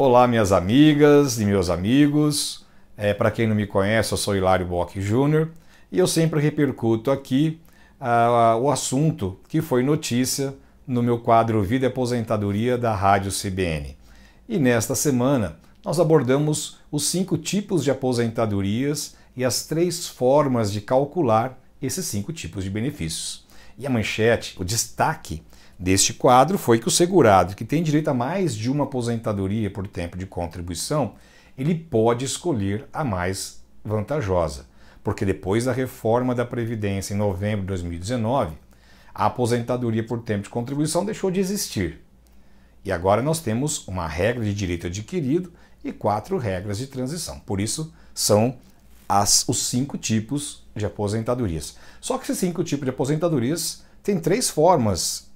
Olá, minhas amigas e meus amigos. É, Para quem não me conhece, eu sou Hilário Bock Jr. e eu sempre repercuto aqui ah, o assunto que foi notícia no meu quadro Vida e Aposentadoria da Rádio CBN. E nesta semana nós abordamos os cinco tipos de aposentadorias e as três formas de calcular esses cinco tipos de benefícios. E a manchete, o destaque deste quadro foi que o segurado que tem direito a mais de uma aposentadoria por tempo de contribuição, ele pode escolher a mais vantajosa, porque depois da reforma da Previdência em novembro de 2019, a aposentadoria por tempo de contribuição deixou de existir. E agora nós temos uma regra de direito adquirido e quatro regras de transição. Por isso, são as, os cinco tipos de aposentadorias. Só que esses cinco tipos de aposentadorias têm três formas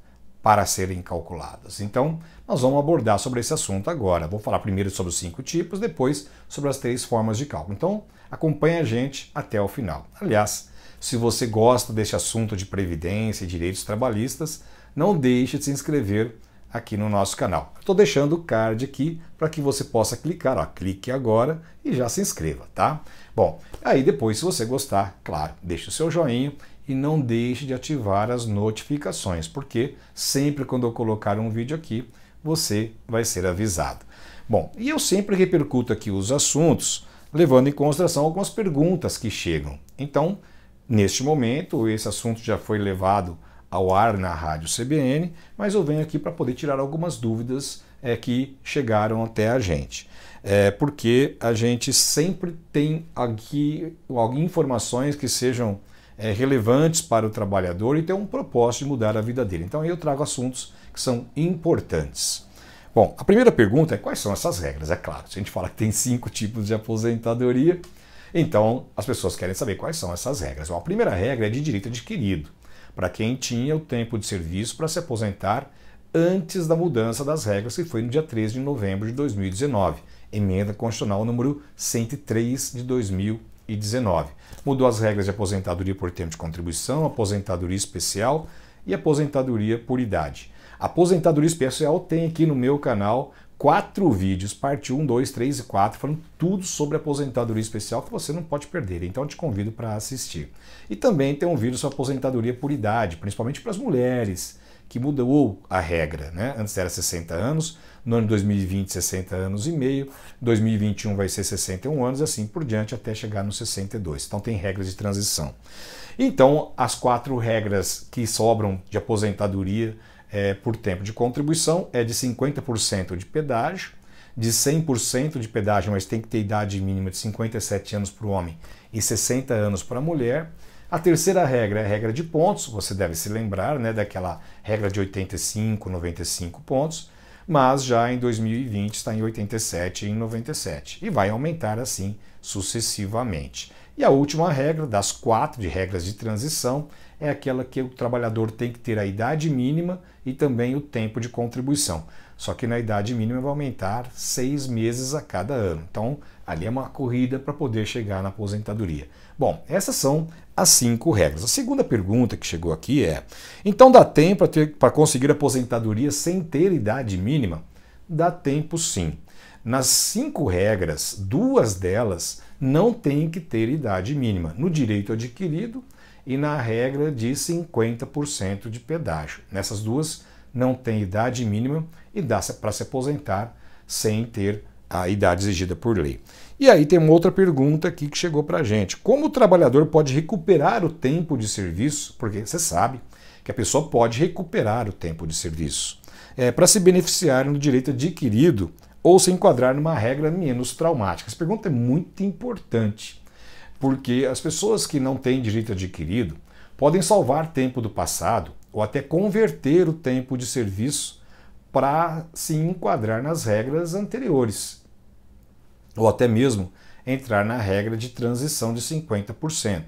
para serem calculadas. Então, nós vamos abordar sobre esse assunto agora. Vou falar primeiro sobre os cinco tipos, depois sobre as três formas de cálculo. Então, acompanhe a gente até o final. Aliás, se você gosta deste assunto de previdência e direitos trabalhistas, não deixe de se inscrever aqui no nosso canal. Estou deixando o card aqui para que você possa clicar, ó, clique agora e já se inscreva, tá? Bom, aí depois, se você gostar, claro, deixe o seu joinha e não deixe de ativar as notificações, porque sempre quando eu colocar um vídeo aqui, você vai ser avisado. Bom, e eu sempre repercuto aqui os assuntos, levando em consideração algumas perguntas que chegam. Então, neste momento, esse assunto já foi levado ao ar na Rádio CBN, mas eu venho aqui para poder tirar algumas dúvidas é, que chegaram até a gente. É, porque a gente sempre tem aqui algumas informações que sejam é, relevantes para o trabalhador e tem um propósito de mudar a vida dele. Então aí eu trago assuntos que são importantes. Bom, a primeira pergunta é quais são essas regras? É claro, se a gente fala que tem cinco tipos de aposentadoria, então as pessoas querem saber quais são essas regras. Bom, a primeira regra é de direito adquirido, para quem tinha o tempo de serviço para se aposentar antes da mudança das regras, que foi no dia 13 de novembro de 2019, emenda constitucional número 103 de 2019. 2019. Mudou as regras de aposentadoria por tempo de contribuição, aposentadoria especial e aposentadoria por idade. Aposentadoria especial tem aqui no meu canal quatro vídeos, parte 1, 2, 3 e 4, falando tudo sobre aposentadoria especial que você não pode perder. Então eu te convido para assistir. E também tem um vídeo sobre aposentadoria por idade, principalmente para as mulheres, que mudou a regra, né? Antes era 60 anos, no ano 2020, 60 anos e meio, 2021 vai ser 61 anos, assim por diante, até chegar nos 62. Então tem regras de transição. Então, as quatro regras que sobram de aposentadoria é, por tempo de contribuição é de 50% de pedágio, de 100% de pedágio, mas tem que ter idade mínima de 57 anos para o homem e 60 anos para a mulher. A terceira regra é a regra de pontos, você deve se lembrar né, daquela regra de 85, 95 pontos mas já em 2020 está em 87 e em 97 e vai aumentar assim sucessivamente. E a última regra, das quatro de regras de transição, é aquela que o trabalhador tem que ter a idade mínima e também o tempo de contribuição. Só que na idade mínima vai aumentar seis meses a cada ano. Então, ali é uma corrida para poder chegar na aposentadoria. Bom, essas são as cinco regras. A segunda pergunta que chegou aqui é: então dá tempo para conseguir aposentadoria sem ter idade mínima? Dá tempo sim. Nas cinco regras, duas delas não têm que ter idade mínima: no direito adquirido e na regra de 50% de pedágio. Nessas duas não tem idade mínima e dá para se aposentar sem ter a idade exigida por lei. E aí tem uma outra pergunta aqui que chegou para a gente. Como o trabalhador pode recuperar o tempo de serviço? Porque você sabe que a pessoa pode recuperar o tempo de serviço é, para se beneficiarem do direito adquirido ou se enquadrar numa regra menos traumática. Essa pergunta é muito importante, porque as pessoas que não têm direito adquirido podem salvar tempo do passado ou até converter o tempo de serviço para se enquadrar nas regras anteriores, ou até mesmo entrar na regra de transição de 50%.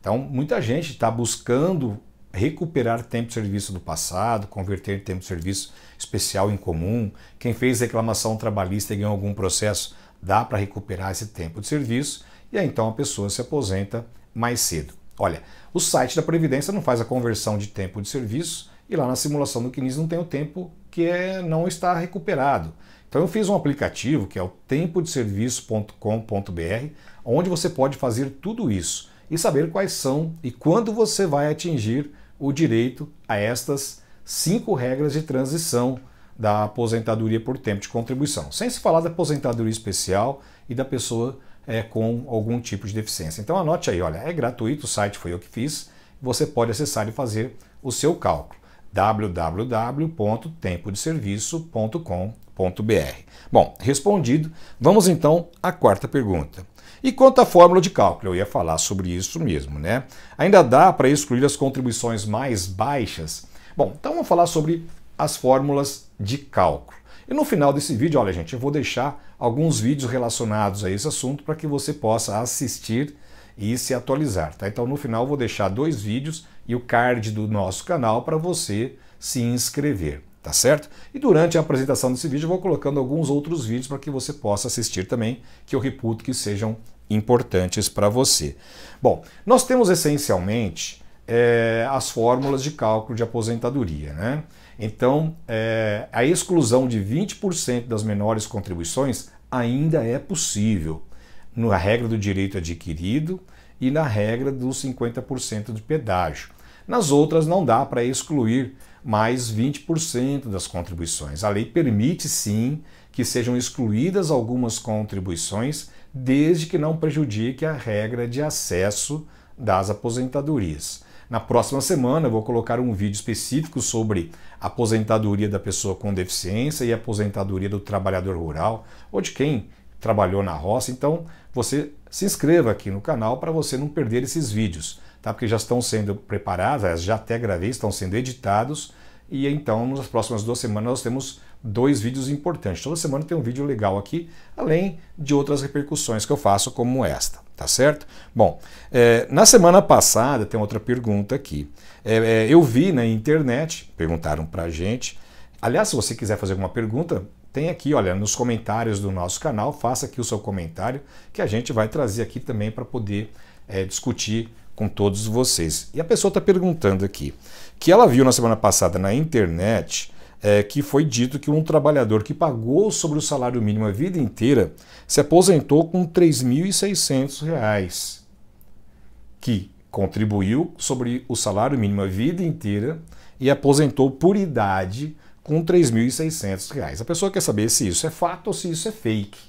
Então, muita gente está buscando recuperar tempo de serviço do passado, converter tempo de serviço especial em comum. Quem fez reclamação trabalhista e ganhou algum processo, dá para recuperar esse tempo de serviço e aí então a pessoa se aposenta mais cedo. Olha, o site da Previdência não faz a conversão de tempo de serviço e lá na simulação do Keynes não tem o tempo que é, não está recuperado. Então eu fiz um aplicativo que é o tempodeserviço.com.br, onde você pode fazer tudo isso e saber quais são e quando você vai atingir o direito a estas cinco regras de transição da aposentadoria por tempo de contribuição, sem se falar da aposentadoria especial e da pessoa é, com algum tipo de deficiência. Então anote aí, olha, é gratuito, o site foi eu que fiz, você pode acessar e fazer o seu cálculo www.tempodeserviço.com.br. Bom, respondido, vamos então à quarta pergunta. E quanto à fórmula de cálculo, eu ia falar sobre isso mesmo, né? Ainda dá para excluir as contribuições mais baixas? Bom, então vamos falar sobre as fórmulas de cálculo. E no final desse vídeo, olha gente, eu vou deixar alguns vídeos relacionados a esse assunto para que você possa assistir e se atualizar, tá? Então no final eu vou deixar dois vídeos e o card do nosso canal para você se inscrever tá certo? E durante a apresentação desse vídeo eu vou colocando alguns outros vídeos para que você possa assistir também, que eu reputo que sejam importantes para você. Bom, nós temos essencialmente é, as fórmulas de cálculo de aposentadoria, né? Então, é, a exclusão de 20% das menores contribuições ainda é possível na regra do direito adquirido e na regra dos 50% de pedágio. Nas outras não dá para excluir mais 20% das contribuições. A lei permite, sim, que sejam excluídas algumas contribuições, desde que não prejudique a regra de acesso das aposentadorias. Na próxima semana eu vou colocar um vídeo específico sobre aposentadoria da pessoa com deficiência e aposentadoria do trabalhador rural ou de quem trabalhou na roça. Então você se inscreva aqui no canal para você não perder esses vídeos tá? porque já estão sendo preparadas, já até gravei, estão sendo editados. E então, nas próximas duas semanas, nós temos dois vídeos importantes. Toda semana tem um vídeo legal aqui, além de outras repercussões que eu faço, como esta, tá certo? Bom, é, na semana passada tem outra pergunta aqui. É, é, eu vi na internet, perguntaram a gente. Aliás, se você quiser fazer alguma pergunta, tem aqui, olha, nos comentários do nosso canal, faça aqui o seu comentário que a gente vai trazer aqui também para poder discutir com todos vocês. E a pessoa está perguntando aqui que ela viu na semana passada na internet é, que foi dito que um trabalhador que pagou sobre o salário mínimo a vida inteira se aposentou com R$ 3.600, que contribuiu sobre o salário mínimo a vida inteira e aposentou por idade com R$ 3.600. A pessoa quer saber se isso é fato ou se isso é fake.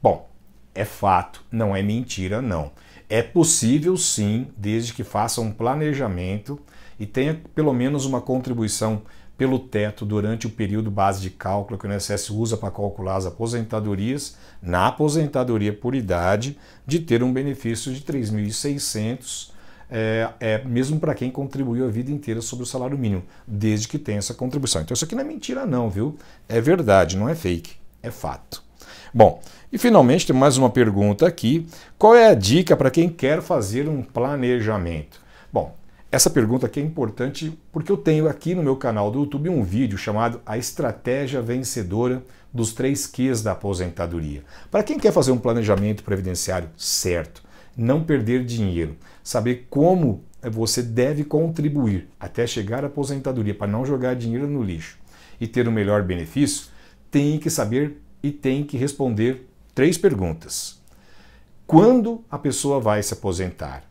Bom, é fato, não é mentira, não. É possível sim, desde que faça um planejamento e tenha pelo menos uma contribuição pelo teto durante o período base de cálculo que o INSS usa para calcular as aposentadorias, na aposentadoria por idade, de ter um benefício de 3.600 é, é, mesmo para quem contribuiu a vida inteira sobre o salário mínimo, desde que tenha essa contribuição. Então isso aqui não é mentira não, viu? É verdade, não é fake, é fato. Bom, e finalmente tem mais uma pergunta aqui. Qual é a dica para quem quer fazer um planejamento? Bom, essa pergunta aqui é importante porque eu tenho aqui no meu canal do YouTube um vídeo chamado A Estratégia Vencedora dos 3 Qs da Aposentadoria. Para quem quer fazer um planejamento previdenciário certo, não perder dinheiro, saber como você deve contribuir até chegar à aposentadoria para não jogar dinheiro no lixo e ter o um melhor benefício, tem que saber e tem que responder três perguntas. Quando a pessoa vai se aposentar?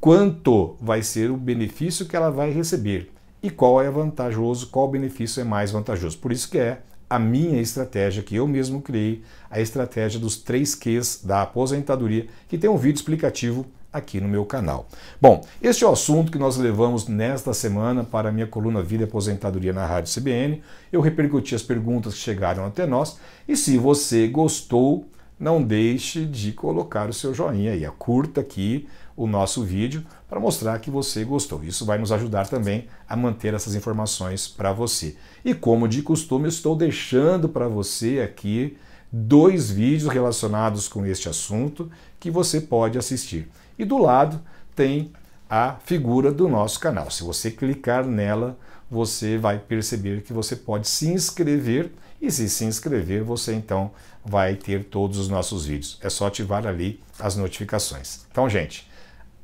Quanto vai ser o benefício que ela vai receber? E qual é vantajoso, qual benefício é mais vantajoso? Por isso que é a minha estratégia que eu mesmo criei, a estratégia dos três Qs da aposentadoria, que tem um vídeo explicativo aqui no meu canal. Bom, este é o assunto que nós levamos nesta semana para a minha coluna Vida e Aposentadoria na Rádio CBN. Eu repercuti as perguntas que chegaram até nós e se você gostou, não deixe de colocar o seu joinha aí, curta aqui o nosso vídeo para mostrar que você gostou. Isso vai nos ajudar também a manter essas informações para você. E como de costume, estou deixando para você aqui dois vídeos relacionados com este assunto que você pode assistir e do lado tem a figura do nosso canal. Se você clicar nela, você vai perceber que você pode se inscrever e se se inscrever, você então vai ter todos os nossos vídeos. É só ativar ali as notificações. Então, gente,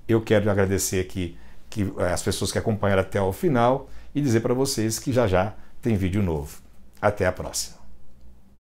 eu quero agradecer aqui que, eh, as pessoas que acompanharam até o final e dizer para vocês que já já tem vídeo novo. Até a próxima.